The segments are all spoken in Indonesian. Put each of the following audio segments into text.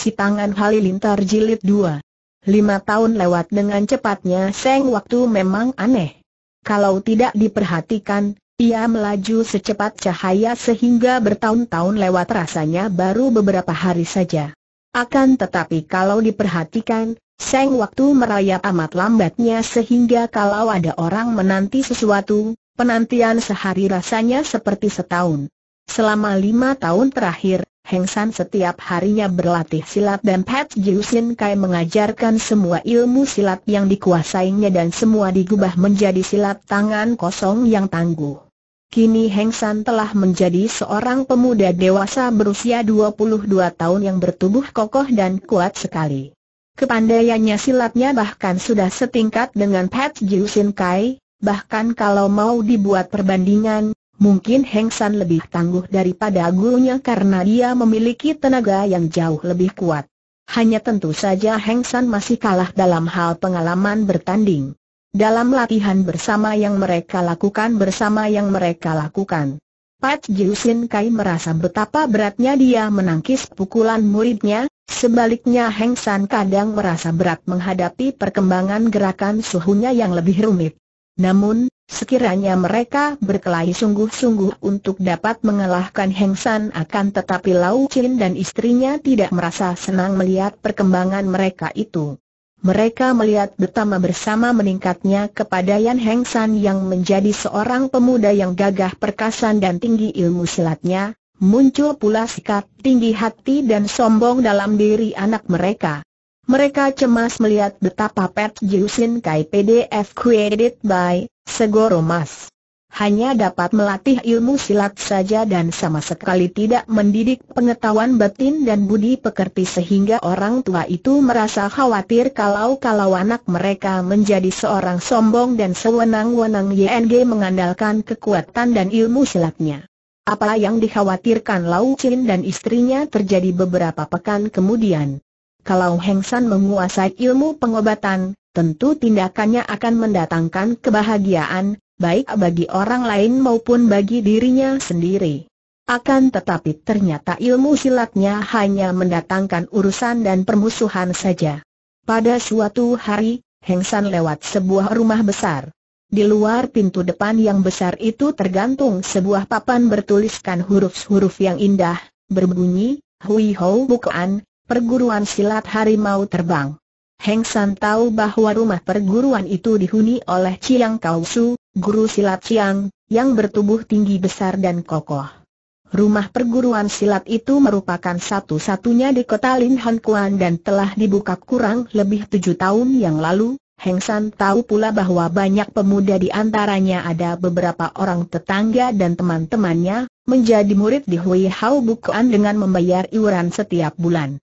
Si Tangan Halilintar Jilid 2 Lima tahun lewat dengan cepatnya Seng waktu memang aneh Kalau tidak diperhatikan, ia melaju secepat cahaya sehingga bertahun-tahun lewat rasanya baru beberapa hari saja Akan tetapi kalau diperhatikan, Seng waktu merayap amat lambatnya sehingga kalau ada orang menanti sesuatu, penantian sehari rasanya seperti setahun Selama lima tahun terakhir, Heng San setiap harinya berlatih silat dan Pat Jiusin Kai mengajarkan semua ilmu silat yang dikuasainya dan semua digubah menjadi silat tangan kosong yang tangguh. Kini Heng San telah menjadi seorang pemuda dewasa berusia 22 tahun yang bertubuh kokoh dan kuat sekali. Kepandaiannya silatnya bahkan sudah setingkat dengan Pat Jiusin Kai, bahkan kalau mau dibuat perbandingan, Mungkin Heng San lebih tangguh daripada gurunya karena dia memiliki tenaga yang jauh lebih kuat. Hanya tentu saja Heng San masih kalah dalam hal pengalaman bertanding. Dalam latihan bersama yang mereka lakukan bersama yang mereka lakukan. Pat Jiusin Kai merasa betapa beratnya dia menangkis pukulan muridnya, sebaliknya Heng San kadang merasa berat menghadapi perkembangan gerakan suhunya yang lebih rumit. Namun, Sekiranya mereka berkelahi sungguh-sungguh untuk dapat mengalahkan Heng San akan tetapi Lau Chin dan istrinya tidak merasa senang melihat perkembangan mereka itu. Mereka melihat betapa bersama meningkatnya Yan Heng San yang menjadi seorang pemuda yang gagah perkasa dan tinggi ilmu silatnya, muncul pula sikap tinggi hati dan sombong dalam diri anak mereka. Mereka cemas melihat betapa Pet Jusin Kai PDF Created by Segoro Mas. Hanya dapat melatih ilmu silat saja dan sama sekali tidak mendidik pengetahuan batin dan budi pekerti sehingga orang tua itu merasa khawatir kalau-kalau anak mereka menjadi seorang sombong dan sewenang-wenang YNG mengandalkan kekuatan dan ilmu silatnya. Apa yang dikhawatirkan Lau Chin dan istrinya terjadi beberapa pekan kemudian. Kalau Heng San menguasai ilmu pengobatan, tentu tindakannya akan mendatangkan kebahagiaan, baik bagi orang lain maupun bagi dirinya sendiri. Akan tetapi ternyata ilmu silatnya hanya mendatangkan urusan dan permusuhan saja. Pada suatu hari, Heng San lewat sebuah rumah besar. Di luar pintu depan yang besar itu tergantung sebuah papan bertuliskan huruf-huruf yang indah, berbunyi, Hui Hou Bukuan, perguruan silat harimau terbang. Heng San tahu bahwa rumah perguruan itu dihuni oleh Chiang Kau Su, guru silat Chiang, yang bertubuh tinggi besar dan kokoh. Rumah perguruan silat itu merupakan satu-satunya di kota Lin Han Kuan dan telah dibuka kurang lebih tujuh tahun yang lalu. Heng San tahu pula bahwa banyak pemuda di antaranya ada beberapa orang tetangga dan teman-temannya, menjadi murid di Hui Hao Bukuan dengan membayar iuran setiap bulan.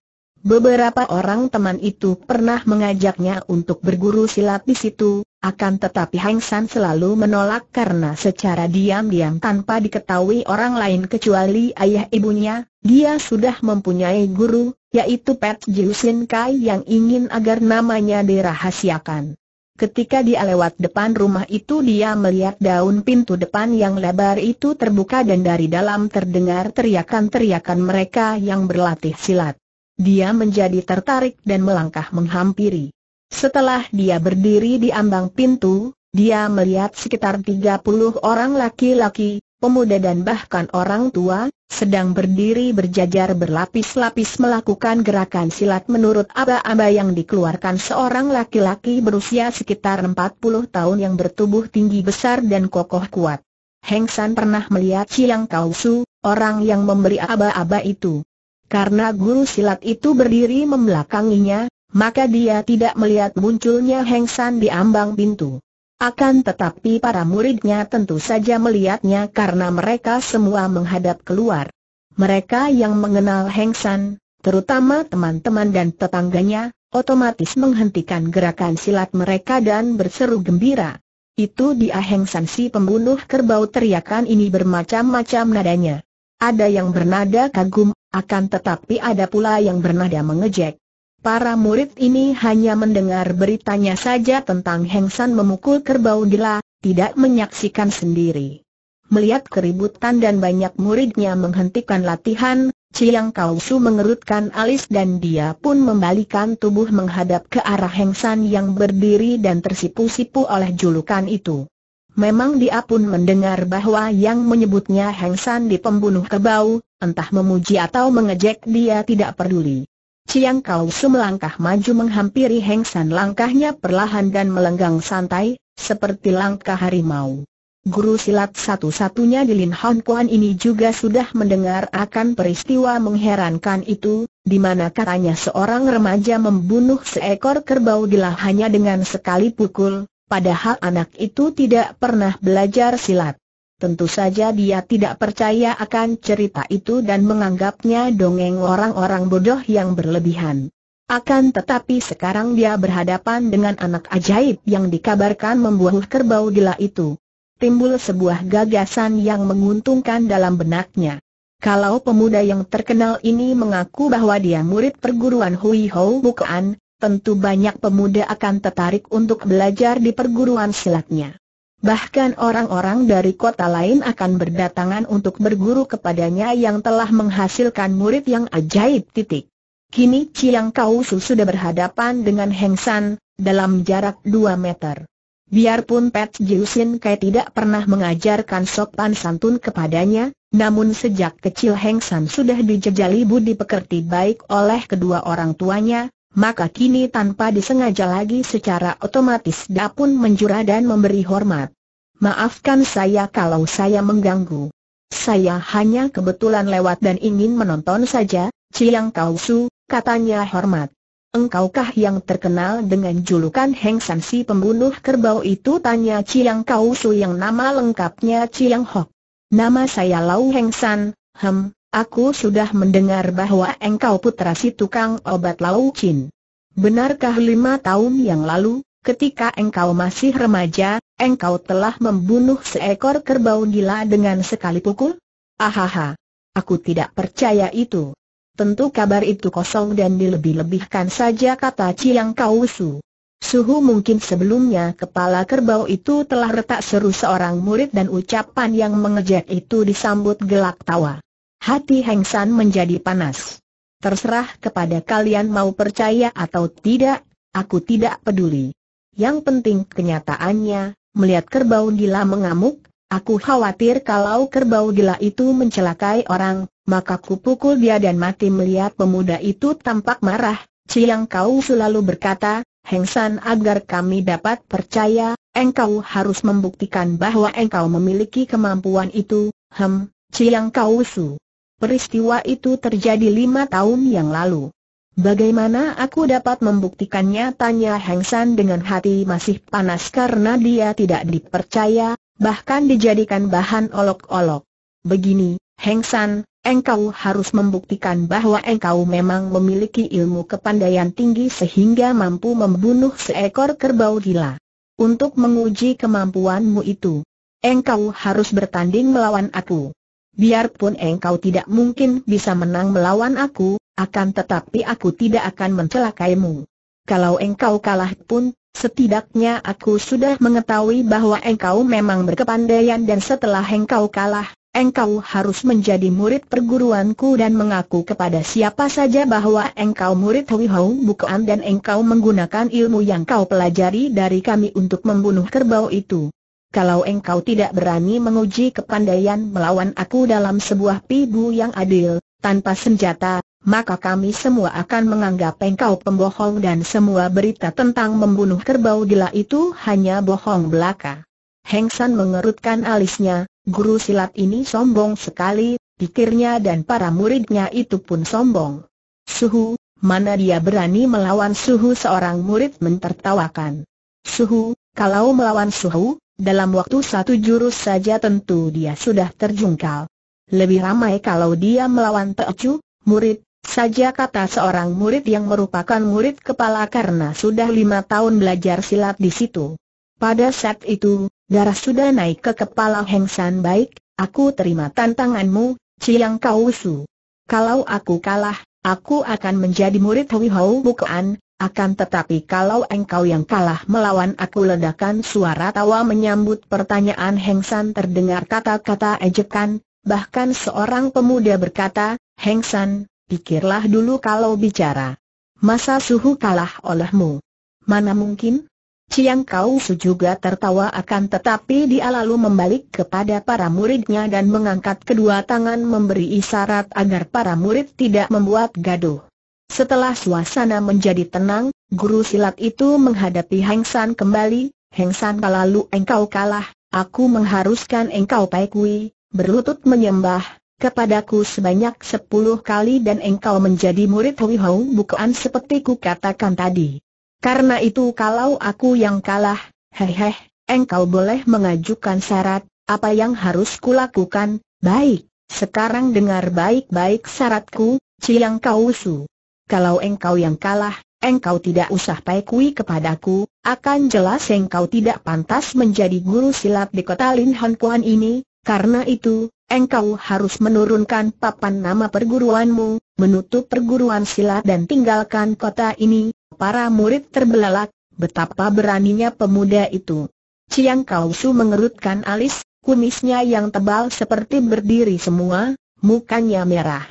Beberapa orang teman itu pernah mengajaknya untuk berguru silat di situ, akan tetapi Hang San selalu menolak karena secara diam-diam tanpa diketahui orang lain kecuali ayah ibunya, dia sudah mempunyai guru, yaitu Pet Jiusin Kai yang ingin agar namanya dirahasiakan. Ketika dia lewat depan rumah itu dia melihat daun pintu depan yang lebar itu terbuka dan dari dalam terdengar teriakan-teriakan mereka yang berlatih silat dia menjadi tertarik dan melangkah menghampiri. Setelah dia berdiri di ambang pintu, dia melihat sekitar 30 orang laki-laki, pemuda dan bahkan orang tua, sedang berdiri berjajar berlapis-lapis melakukan gerakan silat menurut aba-aba yang dikeluarkan seorang laki-laki berusia sekitar 40 tahun yang bertubuh tinggi besar dan kokoh kuat. Heng San pernah melihat Chiang Kausu, orang yang memberi aba-aba itu. Karena guru silat itu berdiri membelakanginya, maka dia tidak melihat munculnya Heng San di ambang pintu. Akan tetapi para muridnya tentu saja melihatnya karena mereka semua menghadap keluar. Mereka yang mengenal Heng San, terutama teman-teman dan tetangganya, otomatis menghentikan gerakan silat mereka dan berseru gembira. Itu dia Heng San si pembunuh kerbau teriakan ini bermacam-macam nadanya. Ada yang bernada kagum, akan tetapi ada pula yang bernada mengejek. Para murid ini hanya mendengar beritanya saja tentang Heng San memukul kerbau gila, tidak menyaksikan sendiri. Melihat keributan dan banyak muridnya menghentikan latihan, Chiang Kau mengerutkan alis dan dia pun membalikan tubuh menghadap ke arah Heng San yang berdiri dan tersipu-sipu oleh julukan itu. Memang dia pun mendengar bahwa yang menyebutnya Heng San di pembunuh kebau, entah memuji atau mengejek dia tidak peduli. Ciang Kau Su melangkah maju menghampiri Heng San langkahnya perlahan dan melenggang santai, seperti langkah harimau. Guru silat satu-satunya di Lin Hon Kuan ini juga sudah mendengar akan peristiwa mengherankan itu, di mana katanya seorang remaja membunuh seekor kerbau di lahannya dengan sekali pukul, padahal anak itu tidak pernah belajar silat. Tentu saja dia tidak percaya akan cerita itu dan menganggapnya dongeng orang-orang bodoh yang berlebihan. Akan tetapi sekarang dia berhadapan dengan anak ajaib yang dikabarkan membunuh kerbau gila itu. Timbul sebuah gagasan yang menguntungkan dalam benaknya. Kalau pemuda yang terkenal ini mengaku bahwa dia murid perguruan Hui Hou Bukan, tentu banyak pemuda akan tertarik untuk belajar di perguruan silatnya. Bahkan orang-orang dari kota lain akan berdatangan untuk berguru kepadanya yang telah menghasilkan murid yang ajaib titik. Kini Chiang Kau sudah berhadapan dengan Heng San, dalam jarak dua meter. Biarpun Pet Jiusin Kai tidak pernah mengajarkan sopan santun kepadanya, namun sejak kecil Heng San sudah dijejali budi pekerti baik oleh kedua orang tuanya, maka kini tanpa disengaja lagi secara otomatis dia pun menjura dan memberi hormat. Maafkan saya kalau saya mengganggu. Saya hanya kebetulan lewat dan ingin menonton saja, Ciyang Kau Su, katanya hormat. Engkaukah yang terkenal dengan julukan Heng San si pembunuh kerbau itu tanya Ciyang Kau Su yang nama lengkapnya Ciyang Hok. Nama saya Lau Heng San, hem, Aku sudah mendengar bahwa engkau putra si tukang obat Lau Chin. Benarkah lima tahun yang lalu, ketika engkau masih remaja, engkau telah membunuh seekor kerbau gila dengan sekali pukul? Ahaha, aku tidak percaya itu. Tentu kabar itu kosong dan dilebih-lebihkan saja kata Chiang Kau Su. Suhu mungkin sebelumnya kepala kerbau itu telah retak seru seorang murid dan ucapan yang mengejek itu disambut gelak tawa. Hati Heng San menjadi panas. Terserah kepada kalian mau percaya atau tidak, aku tidak peduli. Yang penting kenyataannya, melihat kerbau gila mengamuk, aku khawatir kalau kerbau gila itu mencelakai orang, maka kupukul dia dan mati melihat pemuda itu tampak marah. Ciang kau selalu berkata, Heng San agar kami dapat percaya, engkau harus membuktikan bahwa engkau memiliki kemampuan itu, hem, Ciang Kau Su. Peristiwa itu terjadi lima tahun yang lalu. Bagaimana aku dapat membuktikannya? Tanya Heng San dengan hati masih panas karena dia tidak dipercaya, bahkan dijadikan bahan olok-olok. Begini, Heng San, engkau harus membuktikan bahwa engkau memang memiliki ilmu kepandaian tinggi sehingga mampu membunuh seekor kerbau gila. Untuk menguji kemampuanmu itu, engkau harus bertanding melawan aku. Biarpun engkau tidak mungkin bisa menang melawan aku, akan tetapi aku tidak akan mencelakaimu. Kalau engkau kalah pun, setidaknya aku sudah mengetahui bahwa engkau memang berkepandaian dan setelah engkau kalah, engkau harus menjadi murid perguruanku dan mengaku kepada siapa saja bahwa engkau murid Hui Hou dan engkau menggunakan ilmu yang kau pelajari dari kami untuk membunuh kerbau itu kalau engkau tidak berani menguji kepandaian melawan aku dalam sebuah pibu yang adil, tanpa senjata, maka kami semua akan menganggap engkau pembohong dan semua berita tentang membunuh kerbau gila itu hanya bohong belaka. Heng San mengerutkan alisnya, guru silat ini sombong sekali, pikirnya dan para muridnya itu pun sombong. Suhu, mana dia berani melawan Suhu seorang murid mentertawakan. Suhu, kalau melawan Suhu, dalam waktu satu jurus saja tentu dia sudah terjungkal. Lebih ramai kalau dia melawan Teocu, murid, saja kata seorang murid yang merupakan murid kepala karena sudah lima tahun belajar silat di situ. Pada saat itu, darah sudah naik ke kepala Heng San baik, aku terima tantanganmu, Ciyang Kau Kalau aku kalah, aku akan menjadi murid Hui Hou Bukuan, akan tetapi kalau engkau yang kalah melawan aku ledakan suara tawa menyambut pertanyaan Heng San terdengar kata-kata ejekan, bahkan seorang pemuda berkata, Heng San, pikirlah dulu kalau bicara. Masa suhu kalah olehmu? Mana mungkin? Ciang Kau Su juga tertawa akan tetapi dia lalu membalik kepada para muridnya dan mengangkat kedua tangan memberi isyarat agar para murid tidak membuat gaduh. Setelah suasana menjadi tenang, guru silat itu menghadapi Heng San kembali, Heng San lalu engkau kalah, aku mengharuskan engkau paikui, berlutut menyembah, kepadaku sebanyak sepuluh kali dan engkau menjadi murid Hui Hou bukan seperti ku katakan tadi. Karena itu kalau aku yang kalah, hehehe, engkau boleh mengajukan syarat, apa yang harus kulakukan, baik, sekarang dengar baik-baik syaratku, Ciang Kausu kalau engkau yang kalah, engkau tidak usah paikui kepadaku, akan jelas engkau tidak pantas menjadi guru silat di kota Lin Han Kuan ini, karena itu, engkau harus menurunkan papan nama perguruanmu, menutup perguruan silat dan tinggalkan kota ini, para murid terbelalak, betapa beraninya pemuda itu. Ciang Kau Su mengerutkan alis, kumisnya yang tebal seperti berdiri semua, mukanya merah.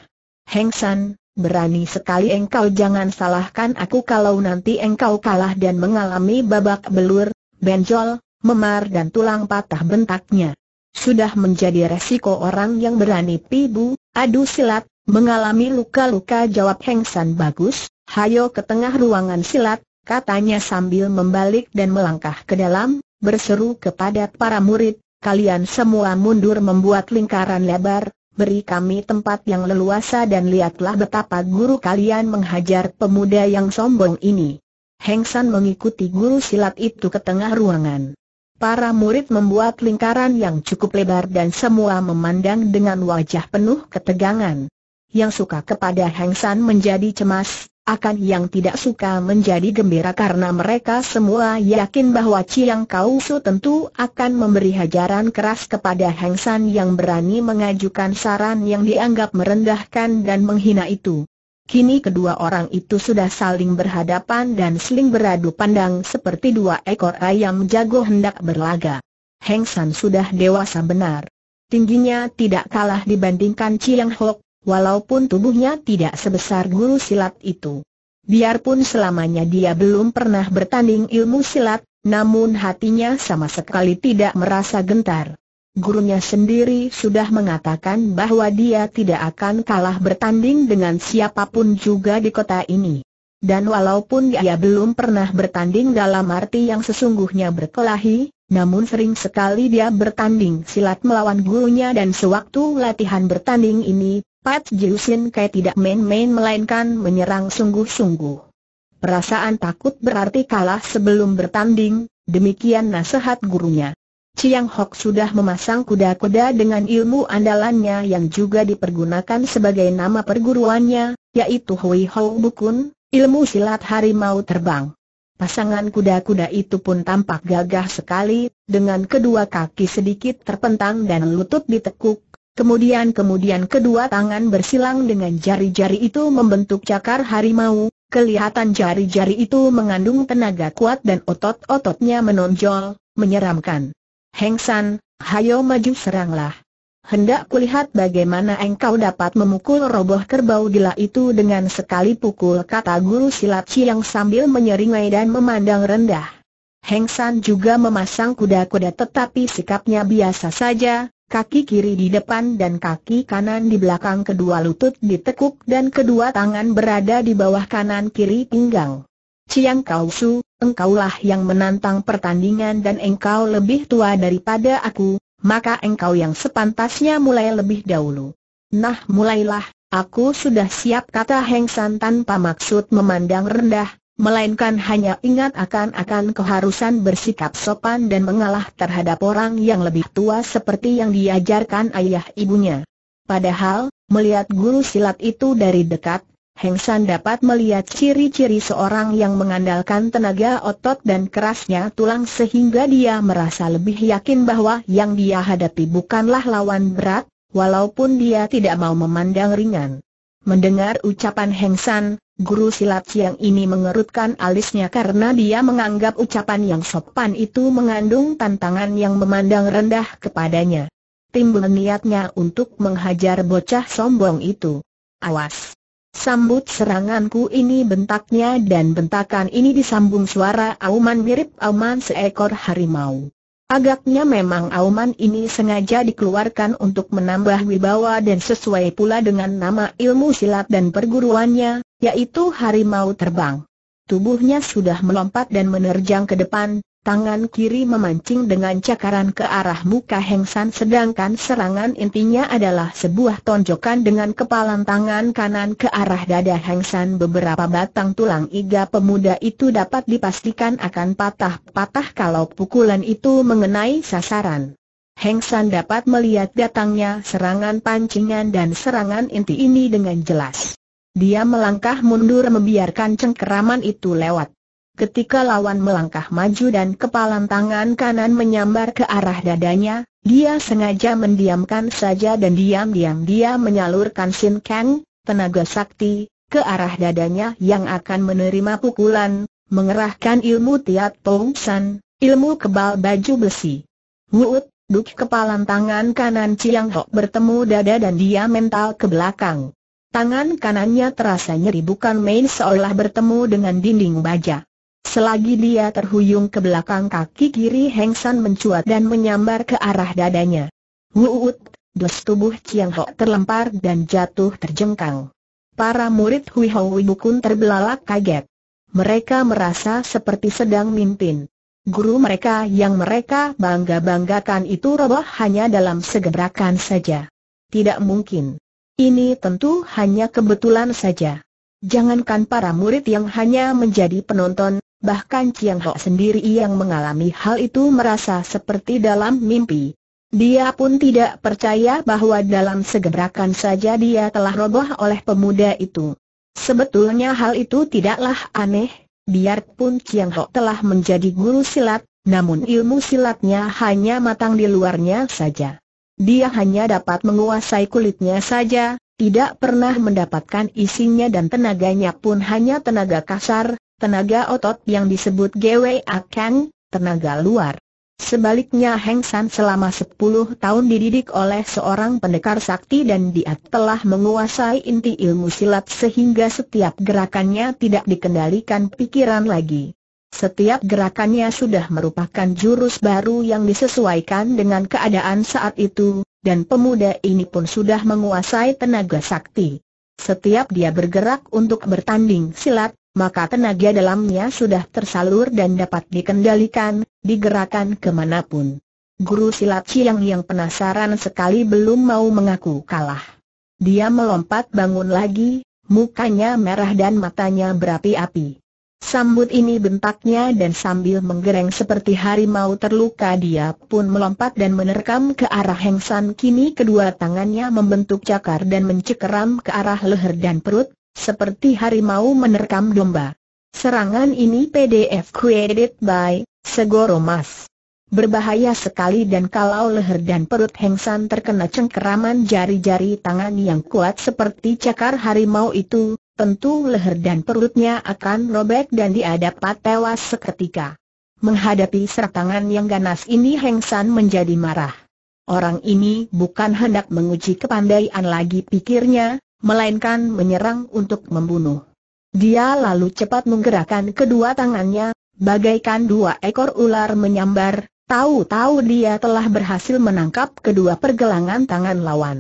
Heng San, Berani sekali engkau jangan salahkan aku kalau nanti engkau kalah dan mengalami babak belur, benjol, memar dan tulang patah bentaknya. Sudah menjadi resiko orang yang berani pibu, adu silat, mengalami luka-luka jawab Heng San bagus, hayo ke tengah ruangan silat, katanya sambil membalik dan melangkah ke dalam, berseru kepada para murid, kalian semua mundur membuat lingkaran lebar, beri kami tempat yang leluasa dan lihatlah betapa guru kalian menghajar pemuda yang sombong ini. Heng San mengikuti guru silat itu ke tengah ruangan. Para murid membuat lingkaran yang cukup lebar dan semua memandang dengan wajah penuh ketegangan. Yang suka kepada Heng San menjadi cemas, akan yang tidak suka menjadi gembira karena mereka semua yakin bahwa Chiang Kau tentu akan memberi hajaran keras kepada Heng San yang berani mengajukan saran yang dianggap merendahkan dan menghina itu. Kini kedua orang itu sudah saling berhadapan dan seling beradu pandang seperti dua ekor ayam jago hendak berlaga. Heng San sudah dewasa benar. Tingginya tidak kalah dibandingkan Chiang Hok, walaupun tubuhnya tidak sebesar guru silat itu. Biarpun selamanya dia belum pernah bertanding ilmu silat, namun hatinya sama sekali tidak merasa gentar. Gurunya sendiri sudah mengatakan bahwa dia tidak akan kalah bertanding dengan siapapun juga di kota ini. Dan walaupun dia belum pernah bertanding dalam arti yang sesungguhnya berkelahi, namun sering sekali dia bertanding silat melawan gurunya dan sewaktu latihan bertanding ini, Pat Jiusin Kai tidak main-main melainkan menyerang sungguh-sungguh. Perasaan takut berarti kalah sebelum bertanding, demikian nasihat gurunya. Chiang Hok sudah memasang kuda-kuda dengan ilmu andalannya yang juga dipergunakan sebagai nama perguruannya, yaitu Hui Hou Bukun, ilmu silat harimau terbang. Pasangan kuda-kuda itu pun tampak gagah sekali, dengan kedua kaki sedikit terpentang dan lutut ditekuk, Kemudian-kemudian kedua tangan bersilang dengan jari-jari itu membentuk cakar harimau, kelihatan jari-jari itu mengandung tenaga kuat dan otot-ototnya menonjol, menyeramkan. Heng San, hayo maju seranglah. Hendak kulihat bagaimana engkau dapat memukul roboh kerbau gila itu dengan sekali pukul kata guru silat yang sambil menyeringai dan memandang rendah. Heng San juga memasang kuda-kuda tetapi sikapnya biasa saja, kaki kiri di depan dan kaki kanan di belakang kedua lutut ditekuk dan kedua tangan berada di bawah kanan kiri pinggang. Ciang Kau Su, engkaulah yang menantang pertandingan dan engkau lebih tua daripada aku, maka engkau yang sepantasnya mulai lebih dahulu. Nah mulailah, aku sudah siap kata Heng San tanpa maksud memandang rendah, melainkan hanya ingat akan-akan keharusan bersikap sopan dan mengalah terhadap orang yang lebih tua seperti yang diajarkan ayah ibunya. Padahal, melihat guru silat itu dari dekat, Heng San dapat melihat ciri-ciri seorang yang mengandalkan tenaga otot dan kerasnya tulang sehingga dia merasa lebih yakin bahwa yang dia hadapi bukanlah lawan berat, walaupun dia tidak mau memandang ringan. Mendengar ucapan Heng San, guru silat siang ini mengerutkan alisnya karena dia menganggap ucapan yang sopan itu mengandung tantangan yang memandang rendah kepadanya. Timbul niatnya untuk menghajar bocah sombong itu. Awas! Sambut seranganku ini bentaknya dan bentakan ini disambung suara auman mirip auman seekor harimau. Agaknya memang auman ini sengaja dikeluarkan untuk menambah wibawa dan sesuai pula dengan nama ilmu silat dan perguruannya, yaitu harimau terbang. Tubuhnya sudah melompat dan menerjang ke depan, Tangan kiri memancing dengan cakaran ke arah muka Heng San sedangkan serangan intinya adalah sebuah tonjokan dengan kepalan tangan kanan ke arah dada Heng San beberapa batang tulang iga pemuda itu dapat dipastikan akan patah-patah kalau pukulan itu mengenai sasaran. Heng San dapat melihat datangnya serangan pancingan dan serangan inti ini dengan jelas. Dia melangkah mundur membiarkan cengkeraman itu lewat. Ketika lawan melangkah maju dan kepalan tangan kanan menyambar ke arah dadanya, dia sengaja mendiamkan saja dan diam-diam dia menyalurkan Sin Kang, tenaga sakti, ke arah dadanya yang akan menerima pukulan, mengerahkan ilmu Tiat San, ilmu kebal baju besi. Wuut, duk kepalan tangan kanan Chiang Hok bertemu dada dan dia mental ke belakang. Tangan kanannya terasa nyeri bukan main seolah bertemu dengan dinding baja. Selagi dia terhuyung ke belakang kaki kiri Heng San mencuat dan menyambar ke arah dadanya. Wuut, dos tubuh Chiang Ho terlempar dan jatuh terjengkang. Para murid Hui Hong Wibu Kun terbelalak kaget. Mereka merasa seperti sedang mimpin. Guru mereka yang mereka bangga-banggakan itu roboh hanya dalam segerakan saja. Tidak mungkin. Ini tentu hanya kebetulan saja. Jangankan para murid yang hanya menjadi penonton, bahkan Chiang Ho sendiri yang mengalami hal itu merasa seperti dalam mimpi. Dia pun tidak percaya bahwa dalam segebrakan saja dia telah roboh oleh pemuda itu. Sebetulnya hal itu tidaklah aneh, biarpun Chiang Ho telah menjadi guru silat, namun ilmu silatnya hanya matang di luarnya saja. Dia hanya dapat menguasai kulitnya saja, tidak pernah mendapatkan isinya dan tenaganya pun hanya tenaga kasar, tenaga otot yang disebut GWA akan tenaga luar. Sebaliknya Heng San selama 10 tahun dididik oleh seorang pendekar sakti dan dia telah menguasai inti ilmu silat sehingga setiap gerakannya tidak dikendalikan pikiran lagi. Setiap gerakannya sudah merupakan jurus baru yang disesuaikan dengan keadaan saat itu, dan pemuda ini pun sudah menguasai tenaga sakti. Setiap dia bergerak untuk bertanding silat, maka tenaga dalamnya sudah tersalur dan dapat dikendalikan, digerakkan kemanapun. Guru silat Chiang yang penasaran sekali belum mau mengaku kalah. Dia melompat bangun lagi, mukanya merah dan matanya berapi-api. Sambut ini bentaknya dan sambil menggereng seperti harimau terluka dia pun melompat dan menerkam ke arah Heng San kini kedua tangannya membentuk cakar dan mencekeram ke arah leher dan perut, seperti harimau menerkam domba. Serangan ini PDF created by Segoro Mas. Berbahaya sekali dan kalau leher dan perut Heng San terkena cengkeraman jari-jari tangan yang kuat seperti cakar harimau itu, tentu leher dan perutnya akan robek dan dia dapat tewas seketika. Menghadapi serangan yang ganas ini Heng San menjadi marah. Orang ini bukan hendak menguji kepandaian lagi pikirnya, melainkan menyerang untuk membunuh. Dia lalu cepat menggerakkan kedua tangannya, bagaikan dua ekor ular menyambar, tahu-tahu dia telah berhasil menangkap kedua pergelangan tangan lawan.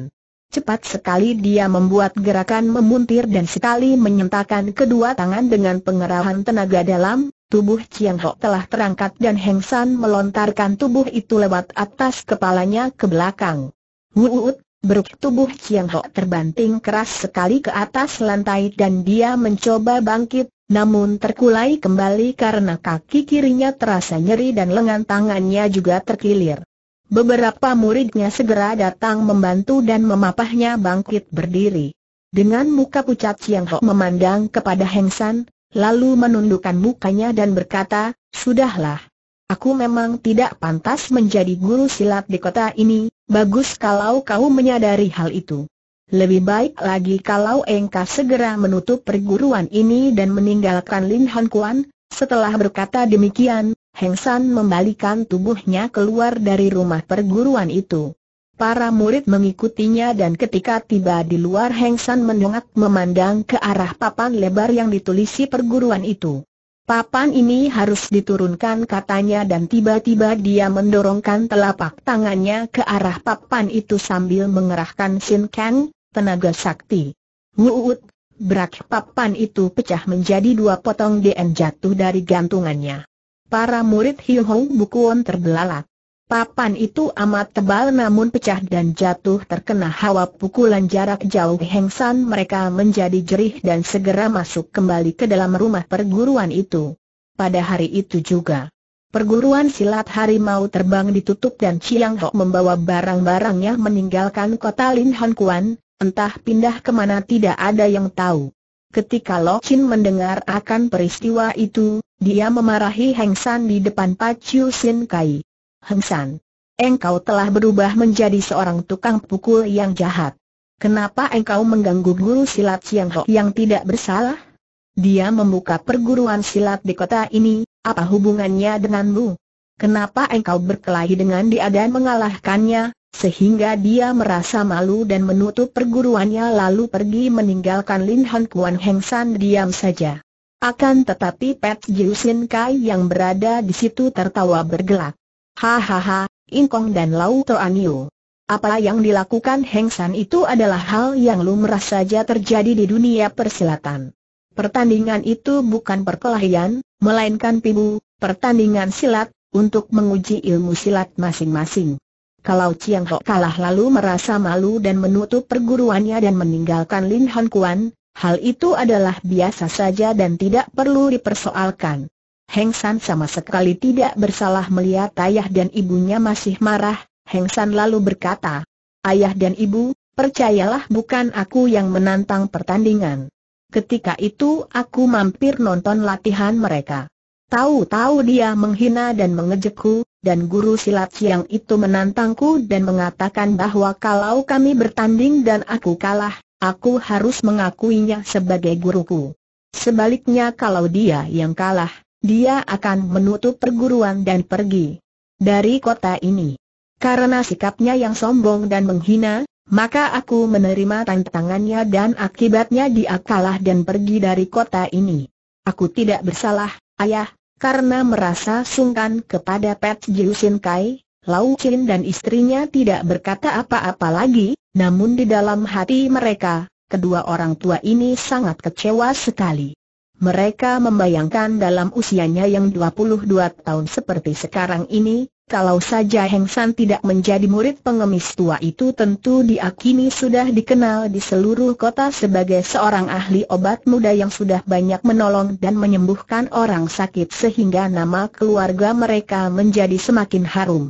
Cepat sekali dia membuat gerakan memuntir dan sekali menyentakkan kedua tangan dengan pengerahan tenaga dalam, tubuh Chiang Ho telah terangkat dan Heng San melontarkan tubuh itu lewat atas kepalanya ke belakang. Wuut, Beruk tubuh Chiang Ho terbanting keras sekali ke atas lantai dan dia mencoba bangkit, namun terkulai kembali karena kaki kirinya terasa nyeri dan lengan tangannya juga terkilir. Beberapa muridnya segera datang membantu dan memapahnya bangkit berdiri. Dengan muka pucat Chiang Ho memandang kepada Heng San, lalu menundukkan mukanya dan berkata, Sudahlah, Aku memang tidak pantas menjadi guru silat di kota ini, bagus kalau kau menyadari hal itu. Lebih baik lagi kalau engkau segera menutup perguruan ini dan meninggalkan Lin Han Kuan. Setelah berkata demikian, Heng San membalikan tubuhnya keluar dari rumah perguruan itu. Para murid mengikutinya dan ketika tiba di luar Heng San mendongak memandang ke arah papan lebar yang ditulisi perguruan itu. Papan ini harus diturunkan katanya dan tiba-tiba dia mendorongkan telapak tangannya ke arah papan itu sambil mengerahkan Sin Kang, tenaga sakti. Wuut, berak papan itu pecah menjadi dua potong dan jatuh dari gantungannya. Para murid Hiu Hong Bukuon terbelalak. Papan itu amat tebal namun pecah dan jatuh terkena hawa pukulan jarak jauh Heng San mereka menjadi jerih dan segera masuk kembali ke dalam rumah perguruan itu. Pada hari itu juga, perguruan silat harimau terbang ditutup dan Chiang Ho membawa barang-barangnya meninggalkan kota Lin Han Kuan, entah pindah kemana tidak ada yang tahu. Ketika Lo Chin mendengar akan peristiwa itu, dia memarahi Heng San di depan Pak Chiu Sin Kai. Hengsan. Engkau telah berubah menjadi seorang tukang pukul yang jahat. Kenapa engkau mengganggu guru silat Siang Ho yang tidak bersalah? Dia membuka perguruan silat di kota ini, apa hubungannya denganmu? Kenapa engkau berkelahi dengan dia dan mengalahkannya, sehingga dia merasa malu dan menutup perguruannya lalu pergi meninggalkan Lin Han Kuan Heng San diam saja. Akan tetapi Pet Jiusin Kai yang berada di situ tertawa bergelak. Hahaha, Ingkong dan Lau Yu. Apa yang dilakukan Heng San itu adalah hal yang lumrah saja terjadi di dunia persilatan. Pertandingan itu bukan perkelahian, melainkan pibu, pertandingan silat, untuk menguji ilmu silat masing-masing. Kalau Chiang Ho kalah lalu merasa malu dan menutup perguruannya dan meninggalkan Lin Han Kuan, hal itu adalah biasa saja dan tidak perlu dipersoalkan. Heng San sama sekali tidak bersalah melihat ayah dan ibunya masih marah, Heng San lalu berkata, Ayah dan ibu, percayalah bukan aku yang menantang pertandingan. Ketika itu aku mampir nonton latihan mereka. Tahu-tahu dia menghina dan mengejekku, dan guru silat siang itu menantangku dan mengatakan bahwa kalau kami bertanding dan aku kalah, aku harus mengakuinya sebagai guruku. Sebaliknya kalau dia yang kalah, dia akan menutup perguruan dan pergi dari kota ini. Karena sikapnya yang sombong dan menghina, maka aku menerima tantangannya dan akibatnya dia kalah dan pergi dari kota ini. Aku tidak bersalah, ayah, karena merasa sungkan kepada Pet Jiusin Kai, Lau Chin dan istrinya tidak berkata apa-apa lagi, namun di dalam hati mereka, kedua orang tua ini sangat kecewa sekali. Mereka membayangkan dalam usianya yang 22 tahun seperti sekarang ini, kalau saja Heng San tidak menjadi murid pengemis tua itu tentu diakini sudah dikenal di seluruh kota sebagai seorang ahli obat muda yang sudah banyak menolong dan menyembuhkan orang sakit sehingga nama keluarga mereka menjadi semakin harum.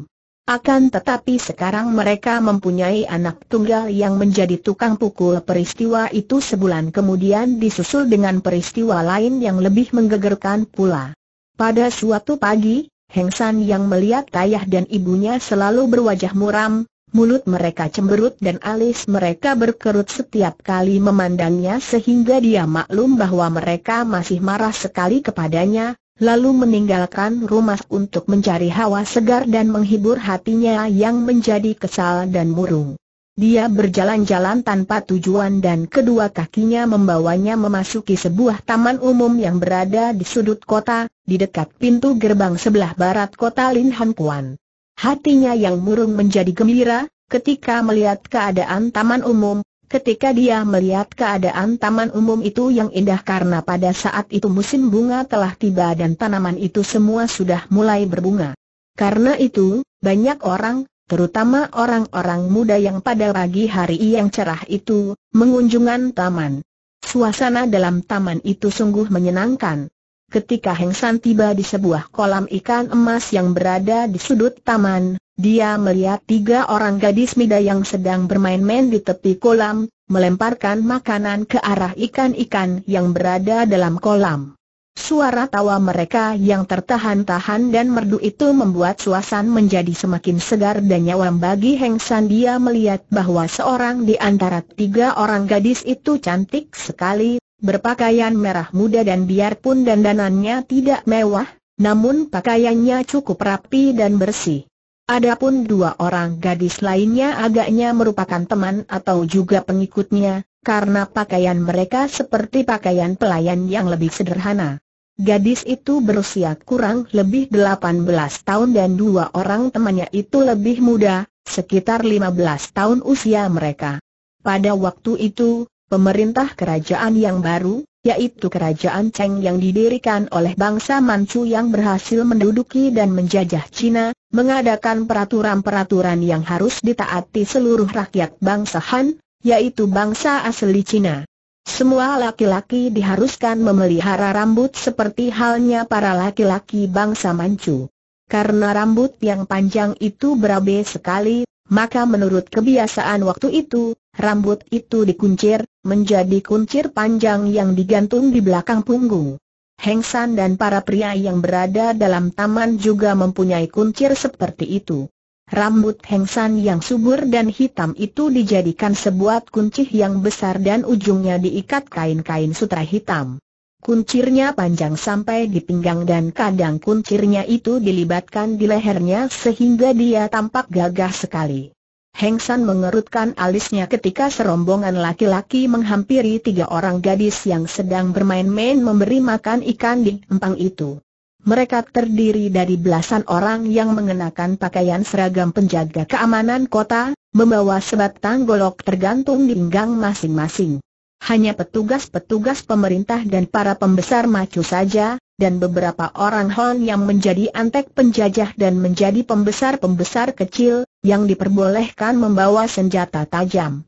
Akan tetapi sekarang mereka mempunyai anak tunggal yang menjadi tukang pukul peristiwa itu sebulan kemudian disusul dengan peristiwa lain yang lebih menggegerkan pula. Pada suatu pagi, Heng San yang melihat ayah dan ibunya selalu berwajah muram, mulut mereka cemberut dan alis mereka berkerut setiap kali memandangnya sehingga dia maklum bahwa mereka masih marah sekali kepadanya, lalu meninggalkan rumah untuk mencari hawa segar dan menghibur hatinya yang menjadi kesal dan murung. Dia berjalan-jalan tanpa tujuan dan kedua kakinya membawanya memasuki sebuah taman umum yang berada di sudut kota, di dekat pintu gerbang sebelah barat kota Lin Han Kuan. Hatinya yang murung menjadi gembira, ketika melihat keadaan taman umum, Ketika dia melihat keadaan taman umum itu yang indah karena pada saat itu musim bunga telah tiba dan tanaman itu semua sudah mulai berbunga. Karena itu, banyak orang, terutama orang-orang muda yang pada pagi hari yang cerah itu, mengunjungan taman. Suasana dalam taman itu sungguh menyenangkan. Ketika Heng San tiba di sebuah kolam ikan emas yang berada di sudut taman, dia melihat tiga orang gadis muda yang sedang bermain-main di tepi kolam, melemparkan makanan ke arah ikan-ikan yang berada dalam kolam. Suara tawa mereka yang tertahan-tahan dan merdu itu membuat suasana menjadi semakin segar dan nyawam bagi Heng San dia melihat bahwa seorang di antara tiga orang gadis itu cantik sekali, berpakaian merah muda dan biarpun dandanannya tidak mewah, namun pakaiannya cukup rapi dan bersih. Adapun dua orang gadis lainnya agaknya merupakan teman atau juga pengikutnya, karena pakaian mereka seperti pakaian pelayan yang lebih sederhana. Gadis itu berusia kurang lebih 18 tahun dan dua orang temannya itu lebih muda, sekitar 15 tahun usia mereka. Pada waktu itu, pemerintah kerajaan yang baru, yaitu kerajaan Cheng yang didirikan oleh bangsa Manchu yang berhasil menduduki dan menjajah Cina, mengadakan peraturan-peraturan yang harus ditaati seluruh rakyat bangsa Han, yaitu bangsa asli Cina. Semua laki-laki diharuskan memelihara rambut seperti halnya para laki-laki bangsa Manchu. Karena rambut yang panjang itu berabe sekali, maka menurut kebiasaan waktu itu, rambut itu dikuncir, menjadi kuncir panjang yang digantung di belakang punggung. Heng San dan para pria yang berada dalam taman juga mempunyai kuncir seperti itu. Rambut Heng San yang subur dan hitam itu dijadikan sebuah kunci yang besar dan ujungnya diikat kain-kain sutra hitam. Kuncirnya panjang sampai di pinggang dan kadang kuncirnya itu dilibatkan di lehernya sehingga dia tampak gagah sekali. Heng San mengerutkan alisnya ketika serombongan laki-laki menghampiri tiga orang gadis yang sedang bermain-main memberi makan ikan di empang itu. Mereka terdiri dari belasan orang yang mengenakan pakaian seragam penjaga keamanan kota, membawa sebatang golok tergantung di pinggang masing-masing. Hanya petugas-petugas pemerintah dan para pembesar macu saja, dan beberapa orang Hon yang menjadi antek penjajah dan menjadi pembesar-pembesar kecil, yang diperbolehkan membawa senjata tajam.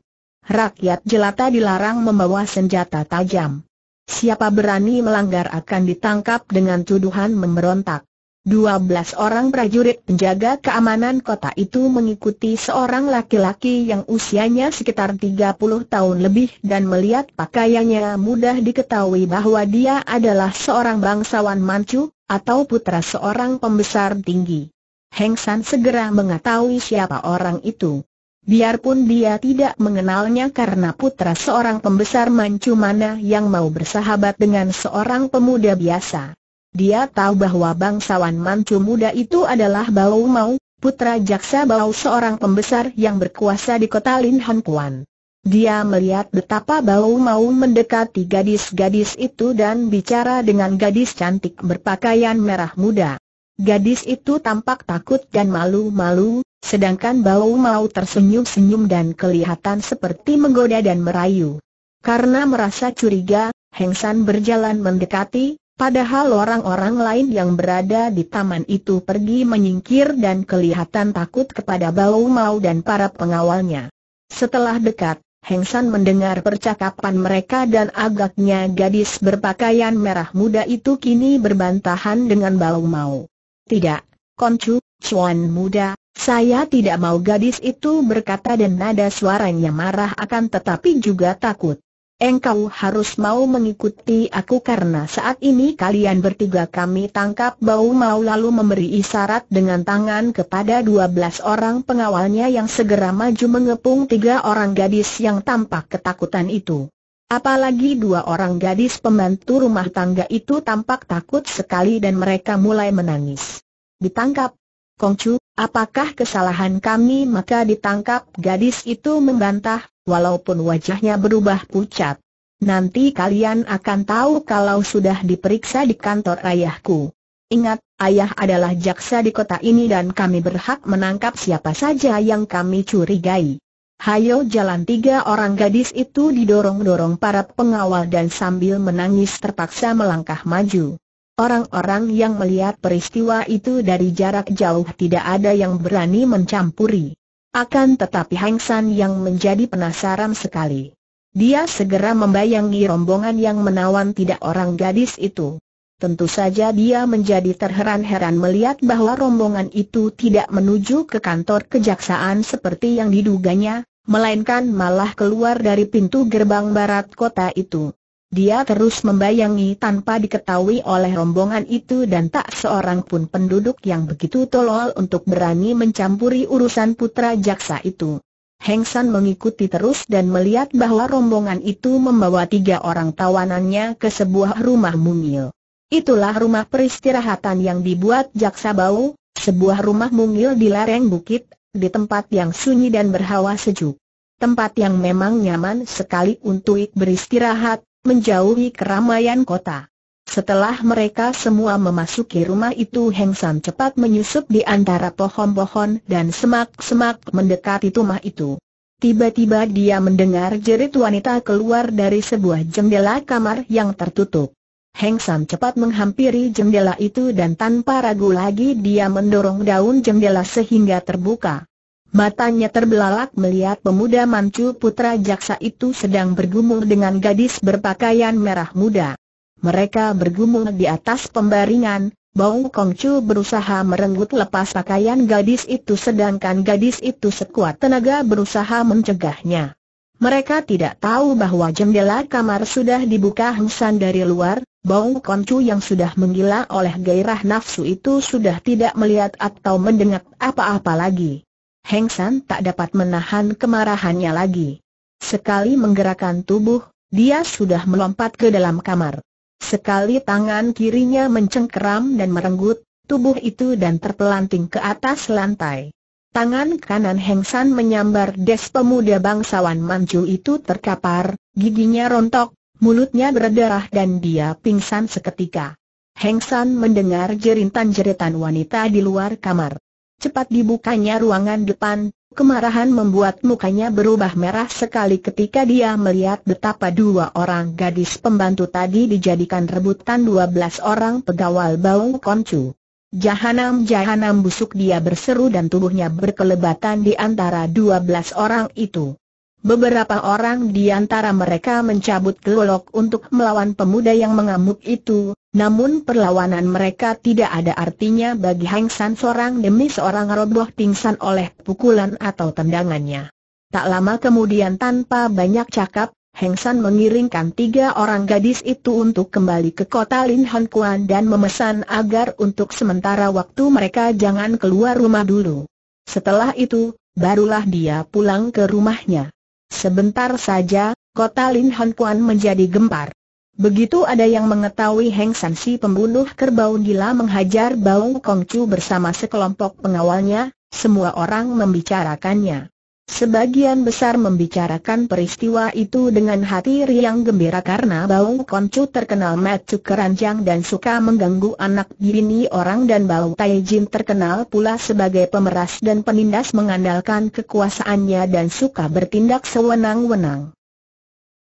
Rakyat jelata dilarang membawa senjata tajam. Siapa berani melanggar akan ditangkap dengan tuduhan memberontak. 12 orang prajurit penjaga keamanan kota itu mengikuti seorang laki-laki yang usianya sekitar 30 tahun lebih dan melihat pakaiannya mudah diketahui bahwa dia adalah seorang bangsawan Manchu, atau putra seorang pembesar tinggi. Heng San segera mengetahui siapa orang itu. Biarpun dia tidak mengenalnya karena putra seorang pembesar Manchu mana yang mau bersahabat dengan seorang pemuda biasa. Dia tahu bahwa bangsawan mancu muda itu adalah Bao Mau, putra jaksa Bao seorang pembesar yang berkuasa di kota Lin Han Kuan. Dia melihat betapa Bao Mau mendekati gadis-gadis itu dan bicara dengan gadis cantik berpakaian merah muda. Gadis itu tampak takut dan malu-malu, sedangkan Bao Mau tersenyum-senyum dan kelihatan seperti menggoda dan merayu. Karena merasa curiga, Heng San berjalan mendekati, Padahal orang-orang lain yang berada di taman itu pergi menyingkir dan kelihatan takut kepada Bau Mau dan para pengawalnya. Setelah dekat, Heng San mendengar percakapan mereka dan agaknya gadis berpakaian merah muda itu kini berbantahan dengan Bau Mau. Tidak, Koncu, Chuan muda, saya tidak mau gadis itu berkata dan nada suaranya marah akan tetapi juga takut engkau harus mau mengikuti aku karena saat ini kalian bertiga kami tangkap bau mau lalu memberi isyarat dengan tangan kepada 12 orang pengawalnya yang segera maju mengepung tiga orang gadis yang tampak ketakutan itu. Apalagi dua orang gadis pembantu rumah tangga itu tampak takut sekali dan mereka mulai menangis. Ditangkap, Kongcu, apakah kesalahan kami maka ditangkap gadis itu membantah, walaupun wajahnya berubah pucat. Nanti kalian akan tahu kalau sudah diperiksa di kantor ayahku. Ingat, ayah adalah jaksa di kota ini dan kami berhak menangkap siapa saja yang kami curigai. Hayo jalan tiga orang gadis itu didorong-dorong para pengawal dan sambil menangis terpaksa melangkah maju. Orang-orang yang melihat peristiwa itu dari jarak jauh tidak ada yang berani mencampuri. Akan tetapi Hang San yang menjadi penasaran sekali. Dia segera membayangi rombongan yang menawan tidak orang gadis itu. Tentu saja dia menjadi terheran-heran melihat bahwa rombongan itu tidak menuju ke kantor kejaksaan seperti yang diduganya, melainkan malah keluar dari pintu gerbang barat kota itu. Dia terus membayangi tanpa diketahui oleh rombongan itu dan tak seorang pun penduduk yang begitu tolol untuk berani mencampuri urusan putra jaksa itu. Heng San mengikuti terus dan melihat bahwa rombongan itu membawa tiga orang tawanannya ke sebuah rumah mungil. Itulah rumah peristirahatan yang dibuat jaksa bau, sebuah rumah mungil di lereng bukit, di tempat yang sunyi dan berhawa sejuk. Tempat yang memang nyaman sekali untuk beristirahat, menjauhi keramaian kota. Setelah mereka semua memasuki rumah itu Heng San cepat menyusup di antara pohon-pohon dan semak-semak mendekati rumah itu. Tiba-tiba dia mendengar jerit wanita keluar dari sebuah jendela kamar yang tertutup. Heng San cepat menghampiri jendela itu dan tanpa ragu lagi dia mendorong daun jendela sehingga terbuka. Matanya terbelalak melihat pemuda mancu putra jaksa itu sedang bergumul dengan gadis berpakaian merah muda. Mereka bergumul di atas pembaringan, Bau Kongcu berusaha merenggut lepas pakaian gadis itu sedangkan gadis itu sekuat tenaga berusaha mencegahnya. Mereka tidak tahu bahwa jendela kamar sudah dibuka hengsan dari luar, Bau Kongcu yang sudah menggila oleh gairah nafsu itu sudah tidak melihat atau mendengar apa-apa lagi. Heng San tak dapat menahan kemarahannya lagi. Sekali menggerakkan tubuh, dia sudah melompat ke dalam kamar. Sekali tangan kirinya mencengkeram dan merenggut, tubuh itu dan terpelanting ke atas lantai. Tangan kanan Heng San menyambar des pemuda bangsawan Manju itu terkapar, giginya rontok, mulutnya berdarah dan dia pingsan seketika. Heng San mendengar jeritan-jeritan wanita di luar kamar. Cepat dibukanya ruangan depan, kemarahan membuat mukanya berubah merah sekali ketika dia melihat betapa dua orang gadis pembantu tadi dijadikan rebutan dua belas orang pegawal bau koncu. Jahanam-jahanam busuk dia berseru dan tubuhnya berkelebatan di antara belas orang itu. Beberapa orang di antara mereka mencabut golok untuk melawan pemuda yang mengamuk itu, namun perlawanan mereka tidak ada artinya bagi Hang San seorang demi seorang roboh pingsan oleh pukulan atau tendangannya. Tak lama kemudian tanpa banyak cakap, Heng San mengiringkan tiga orang gadis itu untuk kembali ke kota Lin Han Kuan dan memesan agar untuk sementara waktu mereka jangan keluar rumah dulu. Setelah itu, barulah dia pulang ke rumahnya. Sebentar saja, kota Lin Han Kuan menjadi gempar. Begitu ada yang mengetahui Heng San si pembunuh kerbau gila menghajar Bau Kongcu bersama sekelompok pengawalnya, semua orang membicarakannya. Sebagian besar membicarakan peristiwa itu dengan hati riang gembira karena Bau Koncu terkenal macu keranjang dan suka mengganggu anak bini orang dan Bau Taijin terkenal pula sebagai pemeras dan penindas mengandalkan kekuasaannya dan suka bertindak sewenang-wenang.